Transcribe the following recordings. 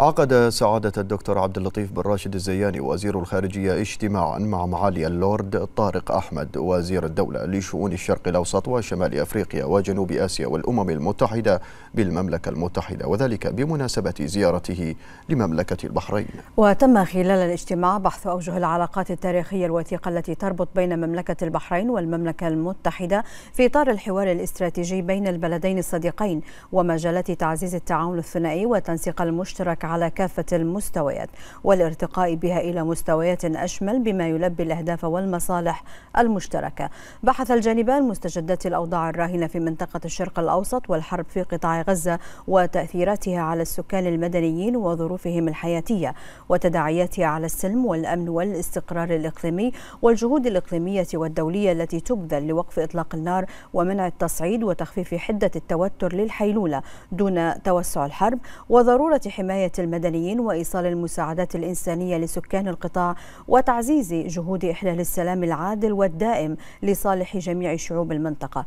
عقد سعادة الدكتور عبد اللطيف بن راشد الزياني وزير الخارجية اجتماعا مع معالي اللورد طارق أحمد وزير الدولة لشؤون الشرق الأوسط وشمال أفريقيا وجنوب آسيا والأمم المتحدة بالمملكة المتحدة وذلك بمناسبة زيارته لمملكة البحرين وتم خلال الاجتماع بحث أوجه العلاقات التاريخية الوثيقة التي تربط بين مملكة البحرين والمملكة المتحدة في إطار الحوار الاستراتيجي بين البلدين الصديقين ومجالات تعزيز التعاون الثنائي والتنسيق المشترك على كافة المستويات والارتقاء بها إلى مستويات أشمل بما يلبي الأهداف والمصالح المشتركة بحث الجانبان مستجدات الأوضاع الراهنة في منطقة الشرق الأوسط والحرب في قطاع غزة وتأثيراتها على السكان المدنيين وظروفهم الحياتية وتداعياتها على السلم والأمن والاستقرار الإقليمي والجهود الإقليمية والدولية التي تبذل لوقف إطلاق النار ومنع التصعيد وتخفيف حدة التوتر للحيلولة دون توسع الحرب وضرورة حماية المدنيين وإيصال المساعدات الإنسانية لسكان القطاع وتعزيز جهود إحلال السلام العادل والدائم لصالح جميع شعوب المنطقة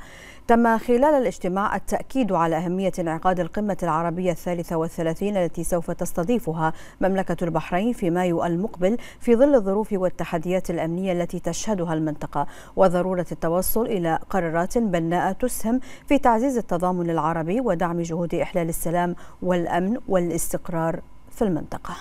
تم خلال الاجتماع التأكيد على أهمية انعقاد القمة العربية الثالثة والثلاثين التي سوف تستضيفها مملكة البحرين في مايو المقبل في ظل الظروف والتحديات الأمنية التي تشهدها المنطقة وضرورة التوصل إلى قرارات بناءة تسهم في تعزيز التضامن العربي ودعم جهود إحلال السلام والأمن والاستقرار في المنطقة